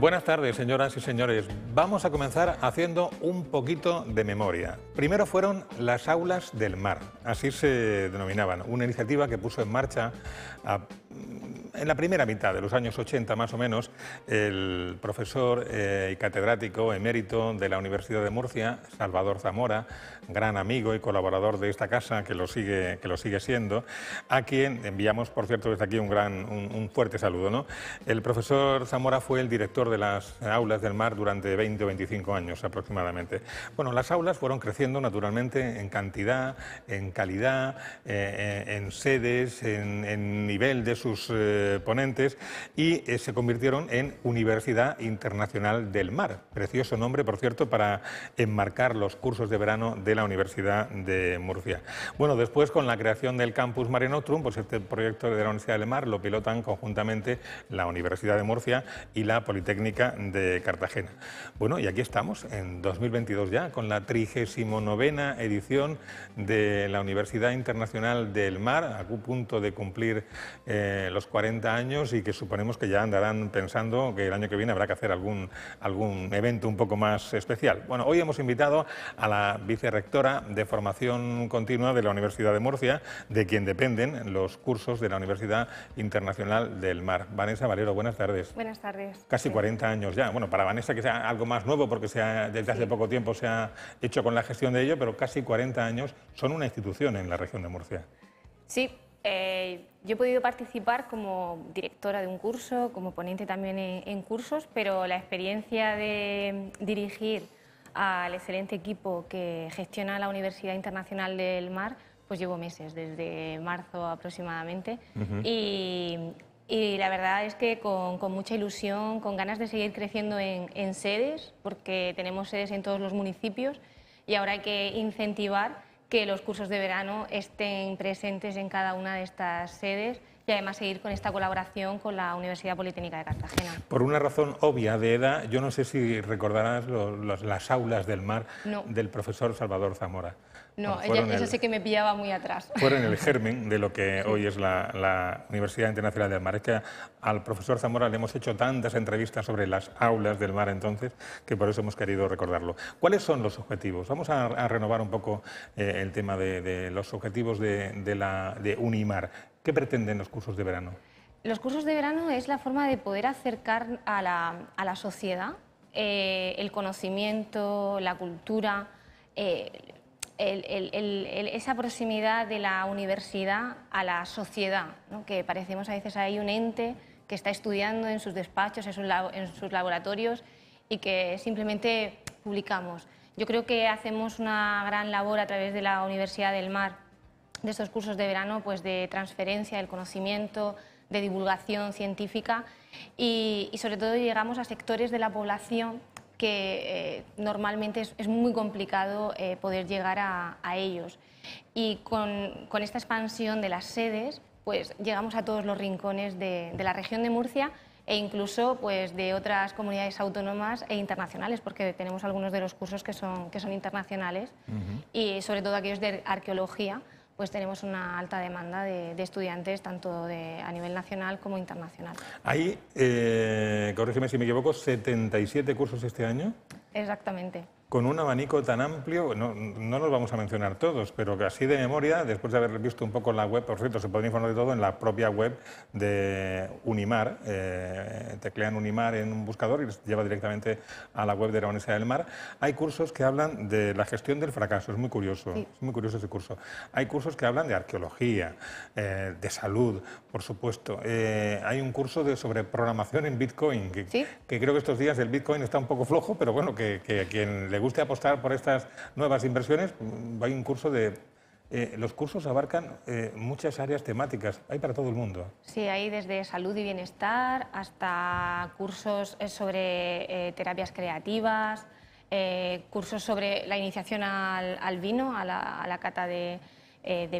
Buenas tardes, señoras y señores. Vamos a comenzar haciendo un poquito de memoria. Primero fueron las aulas del mar, así se denominaban, una iniciativa que puso en marcha a en la primera mitad de los años 80 más o menos, el profesor eh, y catedrático emérito de la Universidad de Murcia, Salvador Zamora, gran amigo y colaborador de esta casa que lo sigue, que lo sigue siendo, a quien enviamos, por cierto, desde aquí un, gran, un, fuerte saludo. ¿no? El profesor Zamora fue el director de las aulas del mar durante 20 o 25 años aproximadamente. Bueno, las aulas fueron creciendo naturalmente en cantidad, en calidad, eh, eh, en, sedes, en, nivel de sus... Eh, ponentes y eh, se convirtieron en Universidad Internacional del Mar. Precioso nombre, por cierto, para enmarcar los cursos de verano de la Universidad de Murcia. Bueno, después con la creación del Campus Mare pues este proyecto de la Universidad del Mar lo pilotan conjuntamente la Universidad de Murcia y la Politécnica de Cartagena. Bueno, y aquí estamos en 2022 ya con la 39 edición de la Universidad Internacional del Mar, a punto de cumplir eh, los 40 años y que suponemos que ya andarán pensando que el año que viene habrá que hacer algún, algún evento un poco más especial. Bueno, hoy hemos invitado a la vicerrectora de formación continua de la Universidad de Murcia, de quien dependen los cursos de la Universidad Internacional del Mar. Vanessa Valero, buenas tardes. Buenas tardes. Casi 40 años ya. Bueno, para Vanessa que sea algo más nuevo porque desde hace poco tiempo se ha hecho con la gestión de ello, pero casi 40 años son una institución en la región de Murcia. Sí, eh, yo he podido participar como directora de un curso, como ponente también en, cursos, pero la experiencia de dirigir al excelente equipo que gestiona la Universidad Internacional del Mar, pues llevo meses, desde marzo aproximadamente. y, la verdad es que con, mucha ilusión, con ganas de seguir creciendo en sedes, porque tenemos sedes en todos los municipios y ahora hay que incentivar que los cursos de verano estén presentes en cada una de estas sedes y además seguir con esta colaboración con la Universidad Politécnica de Cartagena. Por una razón obvia de edad, yo no sé si recordarás las aulas del mar del profesor Salvador Zamora. No, ella, eso que me pillaba muy atrás. Fueron el germen de lo que hoy es la, Universidad Internacional de Mar. Es que al profesor Zamora le hemos hecho tantas entrevistas sobre las aulas del mar entonces que por eso hemos querido recordarlo. ¿Cuáles son los objetivos? Vamos a, renovar un poco eh, el tema de, los objetivos de, Unimar. ¿Qué pretenden los cursos de verano? Los cursos de verano es la forma de poder acercar a la, sociedad eh, el conocimiento, la cultura. Eh, esa proximidad de la universidad a la sociedad, que parecemos a veces hay un ente que está estudiando en sus despachos, en sus, laboratorios y que simplemente publicamos. Yo creo que hacemos una gran labor a través de la Universidad del Mar, de estos cursos de verano, pues de transferencia del conocimiento, de divulgación científica y sobre todo llegamos a sectores de la población que eh, normalmente es, muy complicado eh, poder llegar a, ellos. Y con, esta expansión de las sedes, pues llegamos a todos los rincones de, la región de Murcia e incluso pues, de otras comunidades autónomas e internacionales, porque tenemos algunos de los cursos que son, internacionales, y sobre todo aquellos de arqueología, pues tenemos una alta demanda de, estudiantes, tanto de, a nivel nacional como internacional. Hay, eh, corrígeme si me equivoco, 77 cursos este año. Exactamente con un abanico tan amplio, no, no los vamos a mencionar todos, pero que así de memoria, después de haber visto un poco la web, por cierto, se puede informar de todo en la propia web de Unimar, eh, teclean Unimar en un buscador y les lleva directamente a la web de la Universidad del Mar. Hay cursos que hablan de la gestión del fracaso, es muy curioso, es muy curioso ese curso. Hay cursos que hablan de arqueología, eh, de salud, por supuesto. Eh, hay un curso de, sobre programación en Bitcoin, que, creo que estos días el Bitcoin está un poco flojo, pero bueno, que, que a quien le guste apostar por estas nuevas inversiones, mm, hay un curso de... Eh, los cursos abarcan eh, muchas áreas temáticas, hay para todo el mundo. Sí, hay desde salud y bienestar hasta cursos eh, sobre terapias creativas, cursos sobre la iniciación al, vino, a la, cata de,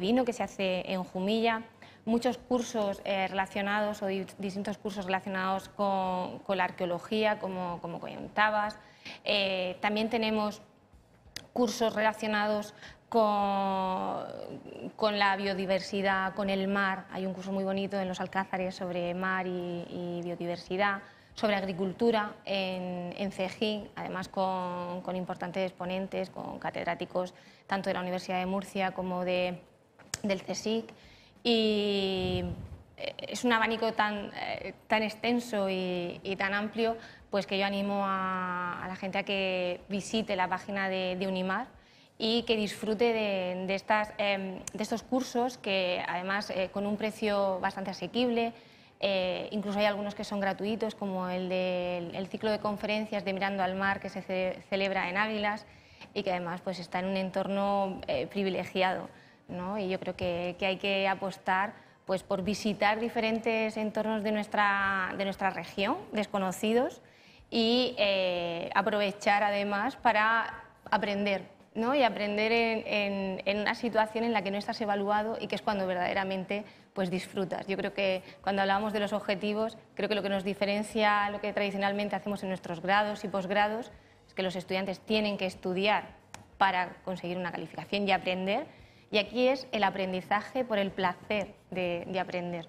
vino que se hace en Jumilla muchos cursos relacionados o distintos cursos relacionados con, la arqueología, como, como comentabas, eh, también tenemos cursos relacionados con, la biodiversidad, con el mar. Hay un curso muy bonito en los Alcázares sobre mar y, biodiversidad, sobre agricultura en, en además con, importantes exponentes, con catedráticos tanto de la Universidad de Murcia como de, del CSIC. Y eh, es un abanico tan, eh, extenso y tan amplio pues que yo animo a, la gente a que visite la página de, Unimar y que disfrute de, de, em, estos cursos que además eh, con un precio bastante asequible, eh, incluso hay algunos que son gratuitos como el del ciclo de conferencias de Mirando al Mar que se celebra en Águilas y que además pues, está en un entorno eh, privilegiado. ¿no? Y yo creo que, que, hay que apostar pues, por visitar diferentes entornos de nuestra, de nuestra región, desconocidos, y eh, aprovechar además para aprender, ¿no? Y aprender en, una situación en la que no estás evaluado y que es cuando verdaderamente pues disfrutas. Yo creo que cuando hablamos de los objetivos, creo que lo que nos diferencia lo que tradicionalmente hacemos en nuestros grados y posgrados es que los estudiantes tienen que estudiar para conseguir una calificación y aprender. Y aquí es el aprendizaje por el placer de aprender.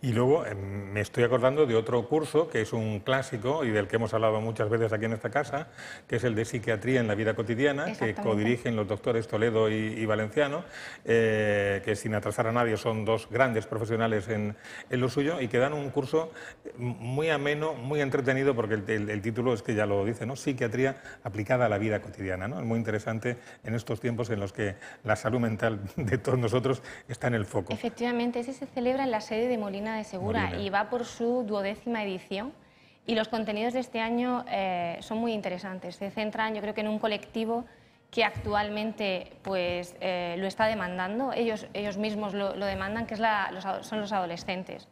Y luego em, me estoy acordando de otro curso que es un clásico y del que hemos hablado muchas veces aquí en esta casa, que es el de psiquiatría en la vida cotidiana, que codirigen los doctores Toledo y, Valenciano, eh, que sin atrasar a nadie son dos grandes profesionales en, en, lo suyo y que dan un curso eh, muy ameno, muy entretenido, porque el, el, título es que ya lo dice, ¿no? Psiquiatría aplicada a la vida cotidiana, ¿no? Es muy interesante en estos tiempos en los que la salud mental de todos nosotros está en el foco. Efectivamente, ese se celebra en la sede de Molina de Segura y va por su duodécima edición. Y los contenidos de este año eh, son muy interesantes. Se centran, yo creo que, en un colectivo que actualmente pues, eh, lo está demandando, ellos, ellos mismos lo, demandan, que es la, son los adolescentes.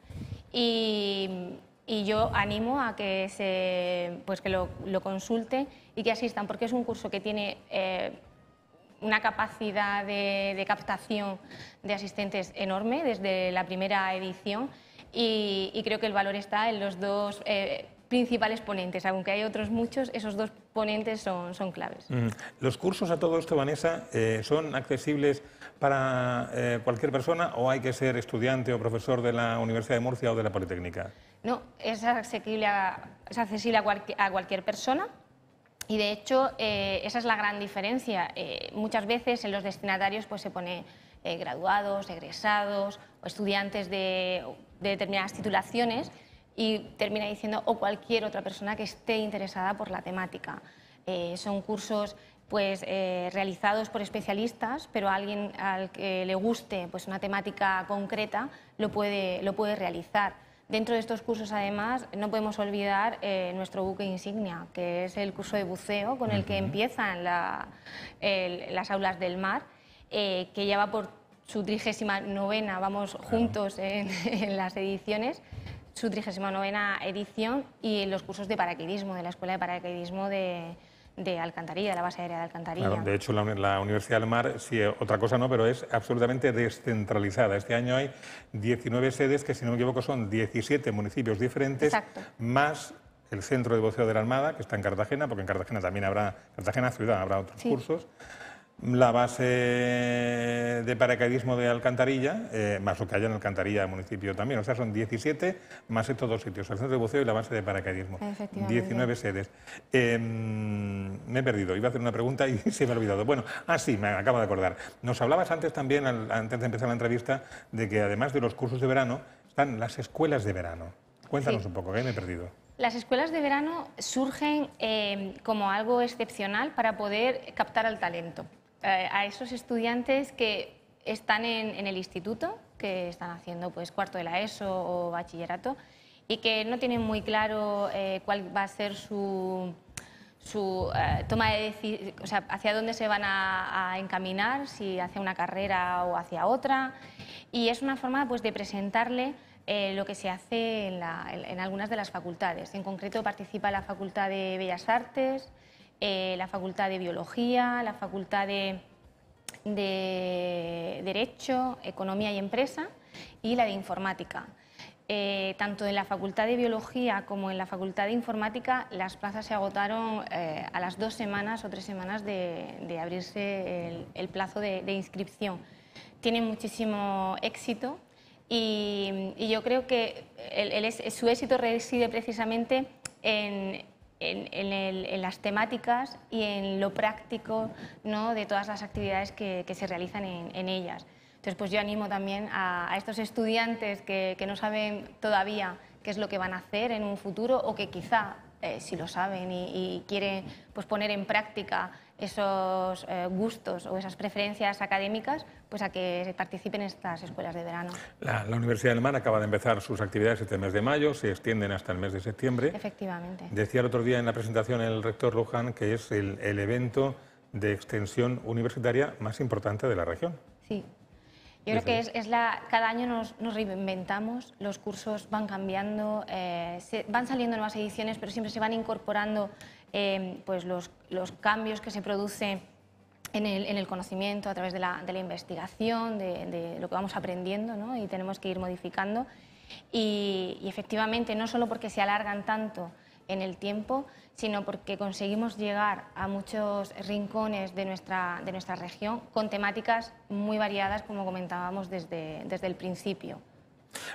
Y, yo animo a que, se, pues, que lo, lo, consulten y que asistan, porque es un curso que tiene eh, una capacidad de, de captación de asistentes enorme desde la primera edición y, creo que el valor está en los dos eh, principales ponentes, aunque hay otros muchos, esos dos ponentes son, son claves. Mm. ¿Los cursos a todo esto, Vanessa, eh, son accesibles para eh, cualquier persona o hay que ser estudiante o profesor de la Universidad de Murcia o de la Politécnica? No, es accesible a, es accesible a, cualquier persona. Y de hecho, esa es la gran diferencia. muchas veces en los destinatarios pues, se pone graduados, egresados, o estudiantes de de determinadas titulaciones y termina diciendo o cualquier otra persona que esté interesada por la temática. Eh, son cursos pues, eh, realizados por especialistas, pero alguien al que le guste pues, una temática concreta lo puede, lo puede realizar. Dentro de estos cursos, además, no podemos olvidar eh, nuestro buque insignia, que es el curso de buceo con el que empiezan la, las aulas del mar, que lleva por su trigésima novena, vamos juntos en, las ediciones, su trigésima novena edición y los cursos de paracaidismo, de la Escuela de Paracaidismo de, Alcantarilla, de la base aérea de Alcantarilla. de hecho, la, Universidad del Mar, sí, otra cosa no, pero es absolutamente descentralizada. Este año hay 19 sedes, que si no me equivoco son 17 municipios diferentes, más el Centro de Boceo de la Armada, que está en Cartagena, porque en Cartagena también habrá, Cartagena ciudad, habrá otros cursos la base de paracaidismo de Alcantarilla, eh, más lo que hay en Alcantarilla municipio también. O sea, son 17 más estos dos sitios, el centro de buceo y la base de paracaidismo. 19 sedes. Em, me he perdido, iba a hacer una pregunta y se me ha olvidado. Bueno, ah, sí, me acabo de acordar. Nos hablabas antes también, antes de empezar la entrevista, de que además de los cursos de verano, están las escuelas de verano. Cuéntanos un poco, que me he perdido. Las escuelas de verano surgen eh, como algo excepcional para poder captar al talento. Eh, a esos estudiantes que están en, el instituto, que están haciendo pues, cuarto de la ESO o bachillerato y que no tienen muy claro eh, cuál va a ser su, eh, toma de decisión, o sea, hacia dónde se van a, encaminar, si hacia una carrera o hacia otra. Y es una forma pues, de presentarle lo que se hace en, algunas de las facultades. En concreto participa la Facultad de Bellas Artes, eh, la Facultad de Biología, la Facultad de, Derecho, Economía y Empresa y la de Informática. Eh, tanto en la Facultad de Biología como en la Facultad de Informática las plazas se agotaron eh, a las dos semanas o tres semanas de, abrirse el, plazo de, inscripción. Tienen muchísimo éxito y, yo creo que su éxito reside precisamente en en, las temáticas y en lo práctico de todas las actividades que, se realizan en, ellas. Entonces, pues yo animo también a, estos estudiantes que, no saben todavía qué es lo que van a hacer en un futuro o que quizá, eh, si lo saben y, quieren pues, poner en práctica esos eh, gustos o esas preferencias académicas pues a que participen en estas escuelas de verano. La, la Universidad Alemana acaba de empezar sus actividades este mes de mayo, se extienden hasta el mes de septiembre. Efectivamente. Decía el otro día en la presentación el rector Luján que es el, evento de extensión universitaria más importante de la región. Sí, yo creo que es, la, cada año nos, reinventamos, los cursos van cambiando, eh, se, van saliendo nuevas ediciones, pero siempre se van incorporando Em, pues los, cambios que se producen en el, conocimiento a través de la, investigación, de, lo que vamos aprendiendo ¿no? y tenemos que ir modificando. Y, efectivamente, no solo porque se alargan tanto en el tiempo, sino porque conseguimos llegar a muchos rincones de nuestra, región con temáticas muy variadas, como comentábamos desde el principio.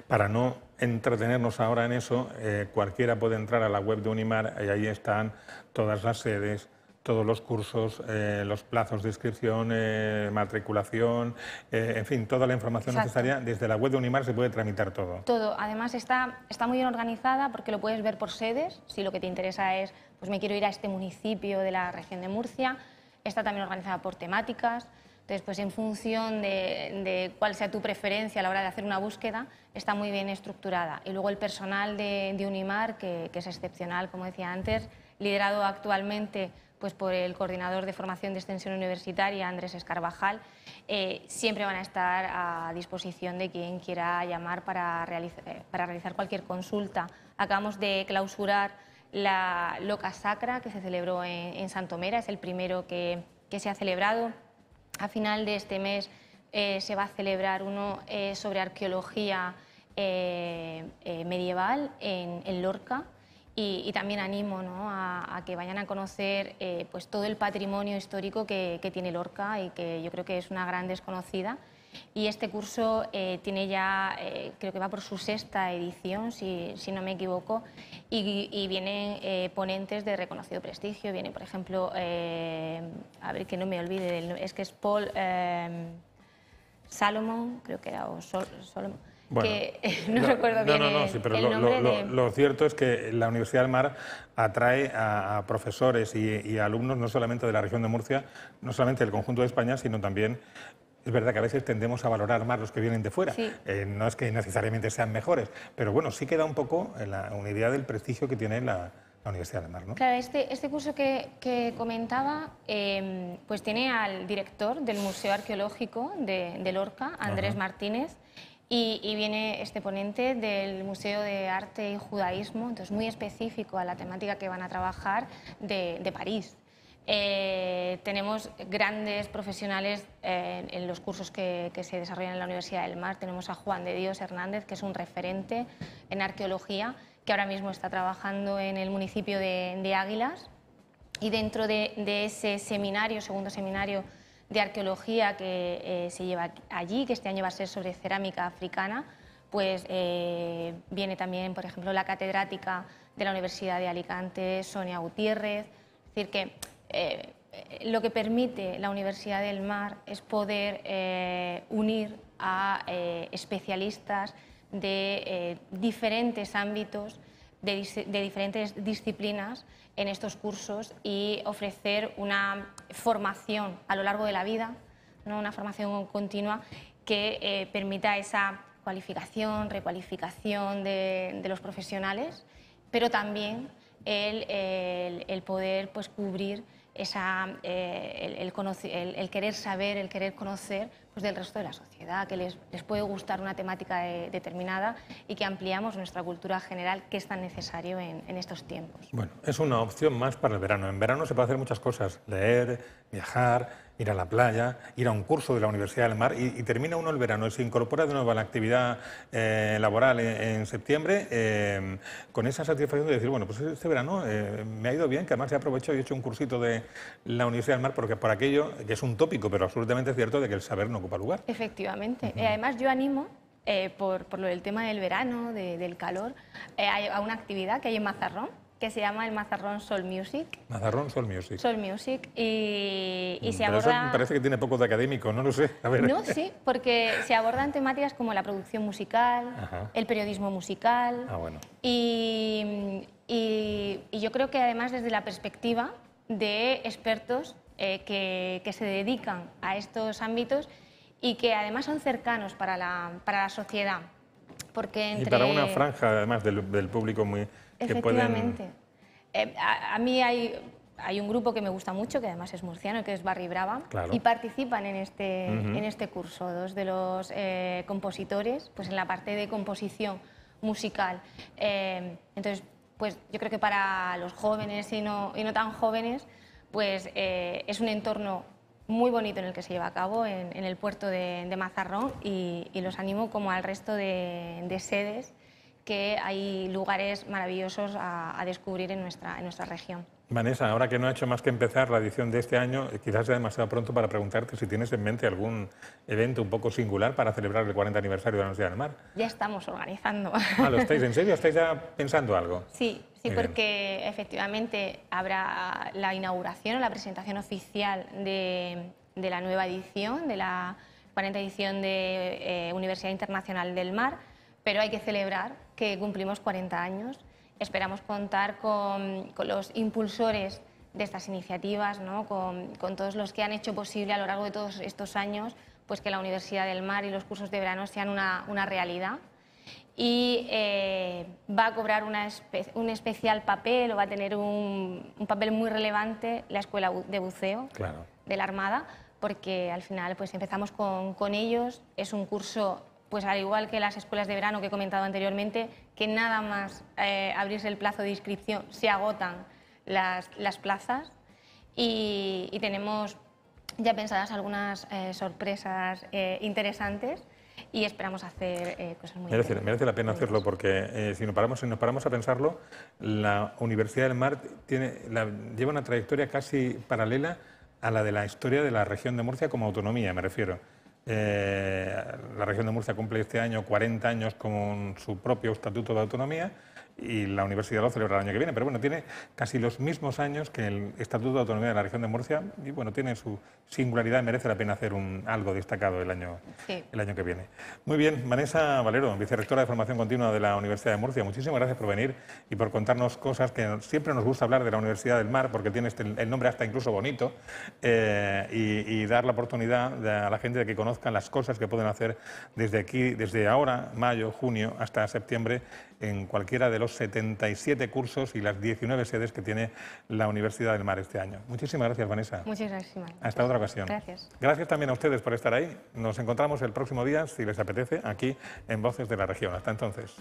Para no entretenernos ahora en eso, eh, cualquiera puede entrar a la web de Unimar y ahí están todas las sedes, todos los cursos, eh, los plazos de inscripción, eh, matriculación, en fin, toda la información necesaria. Desde la web de Unimar se puede tramitar todo. Todo. Además está, está muy bien organizada porque lo puedes ver por sedes, si lo que te interesa es, pues me quiero ir a este municipio de la región de Murcia. Está también organizada por temáticas. Entonces, pues en función de, cuál sea tu preferencia a la hora de hacer una búsqueda, está muy bien estructurada. Y luego el personal de, Unimar, que, es excepcional, como decía antes, liderado actualmente pues, por el coordinador de formación de extensión universitaria, Andrés Escarvajal, eh, siempre van a estar a disposición de quien quiera llamar eh, para, realizar, cualquier consulta. Acabamos de clausurar la Loca Sacra, que se celebró en, Santomera, es el primero que se ha celebrado a final de este mes eh, se va a celebrar uno eh, sobre arqueología eh, medieval en, Lorca y, también animo a, que vayan a conocer pues todo el patrimonio histórico que, que, tiene Lorca y que yo creo que es una gran desconocida y este curso eh, tiene ya, eh, creo que va por su sexta edición, si, no me equivoco, y, vienen eh, ponentes de reconocido prestigio. Viene, por ejemplo, a ver que no me olvide, es que es Paul Salomon, creo que era, o Sol, Solomon. no, recuerdo bien. No, no, sí, pero lo, cierto es que la Universidad del Mar atrae a, profesores y, alumnos no solamente de la región de Murcia, no solamente del conjunto de España, sino también es verdad que a veces tendemos a valorar más los que vienen de fuera. Eh, no es que necesariamente sean mejores, pero bueno, sí queda un poco la unidad del prestigio que tiene la, Universidad de Mar. Claro, este, este curso que, comentaba, em, pues tiene al director del Museo Arqueológico de, Lorca, Andrés Martínez, y, viene este ponente del Museo de Arte y Judaísmo, entonces muy específico a la temática que van a trabajar de París. Eh, tenemos grandes profesionales eh, en los cursos que, se desarrollan en la Universidad del Mar. Tenemos a Juan de Dios Hernández, que es un referente en arqueología, que ahora mismo está trabajando en el municipio de, Águilas. Y dentro de, ese seminario, segundo seminario de arqueología que eh, se lleva allí, que este año va a ser sobre cerámica africana, pues viene también, por ejemplo, la catedrática de la Universidad de Alicante, Sonia Gutiérrez. Es decir, que eh, lo que permite la Universidad del Mar es poder eh, unir a eh, especialistas de diferentes ámbitos, de, diferentes disciplinas en estos cursos y ofrecer una formación a lo largo de la vida, una formación continua que permita esa cualificación, recualificación de, los profesionales, pero también el, poder pues, cubrir esa, eh, el, querer saber, el querer conocer pues, del resto de la sociedad, que les, puede gustar una temática determinada y que ampliamos nuestra cultura general, que es tan necesario en, en, estos tiempos. Bueno, es una opción más para el verano. En verano se puede hacer muchas cosas, leer, viajar, ir a la playa, ir a un curso de la Universidad del Mar y, termina uno el verano y se incorpora de nuevo a la actividad eh, laboral en, septiembre em, con esa satisfacción de decir, bueno, pues este verano eh, me ha ido bien, que además se ha aprovechado y he hecho un cursito de la Universidad del Mar porque por aquello, que es un tópico, pero absolutamente cierto, de que el saber no ocupa lugar. Efectivamente. Eh, además yo animo por, por, lo del tema del verano, del calor, a una actividad que hay en Mazarrón, que se llama el Mazarrón Soul Music. Mazarrón Soul Music. Soul Music. Y, y mm, se Pero aborda... Eso parece que tiene poco de académico, no lo sé. No, sí, porque se abordan temáticas como la producción musical, el periodismo musical. Ah, bueno. Y, yo creo que además desde la perspectiva de expertos eh, que, se dedican a estos ámbitos y que además son cercanos para la, para sociedad. Porque Y para una franja además del público muy, Efectivamente. Eh, a, mí hay, hay un grupo que me gusta mucho, que además es murciano, que es Barry Brava, y participan en este, en este curso dos de los eh, compositores, pues en la parte de composición musical. Eh, entonces, pues yo creo que para los jóvenes y no, tan jóvenes, pues es un entorno muy bonito en el que se lleva a cabo en, el puerto de, Mazarrón y, los animo como al resto de sedes que hay lugares maravillosos a, descubrir en nuestra, en nuestra región. Vanessa, ahora que no ha hecho más que empezar la edición de este año, eh, quizás sea demasiado pronto para preguntarte si tienes en mente algún evento un poco singular para celebrar el 40 aniversario de la Universidad del Mar. Ya estamos organizando. Ah, ¿lo estáis en serio? ¿Estáis ya pensando algo? Sí, sí, porque efectivamente habrá la inauguración o la presentación oficial de, de, la nueva edición, de la 40 edición de eh, Universidad Internacional del Mar, pero hay que celebrar que cumplimos 40 años. Esperamos contar con, los impulsores de estas iniciativas, ¿no? con, todos los que han hecho posible a lo largo de todos estos años pues que la Universidad del Mar y los cursos de verano sean una, una realidad. Y eh, va a cobrar una un especial papel o va a tener un, un papel muy relevante la Escuela de Buceo de la Armada, porque al final pues empezamos con, con ellos, es un curso pues al igual que las escuelas de verano que he comentado anteriormente, que nada más eh, abrirse el plazo de inscripción se agotan las, plazas y, tenemos ya pensadas algunas eh, sorpresas eh, interesantes y esperamos hacer cosas muy merece, Merece la pena hacerlo porque si, nos paramos, nos paramos a pensarlo, la Universidad del Mar tiene, lleva una trayectoria casi paralela a la de la historia de la región de Murcia como autonomía, me refiero. Eh, la región de Murcia cumple este año 40 años con su propio Estatuto de Autonomía y la universidad lo celebra el año que viene. Pero bueno, tiene casi los mismos años que el Estatuto de Autonomía de la Región de Murcia y bueno, tiene su singularidad, y merece la pena hacer un, algo destacado el año, el año que viene. Muy bien, Vanessa Valero, vicerectora de Formación Continua de la Universidad de Murcia, muchísimas gracias por venir y por contarnos cosas que siempre nos gusta hablar de la Universidad del Mar, porque tiene este, el nombre hasta incluso bonito, eh, y, dar la oportunidad a la gente de que conozcan las cosas que pueden hacer desde aquí, desde ahora, mayo, junio, hasta septiembre, en cualquiera de los 77 cursos y las 19 sedes que tiene la Universidad del Mar este año. Muchísimas gracias, Vanessa. Muchísimas gracias. Hasta otra ocasión. Gracias. Gracias también a ustedes por estar ahí. Nos encontramos el próximo día, si les apetece, aquí en Voces de la Región. Hasta entonces.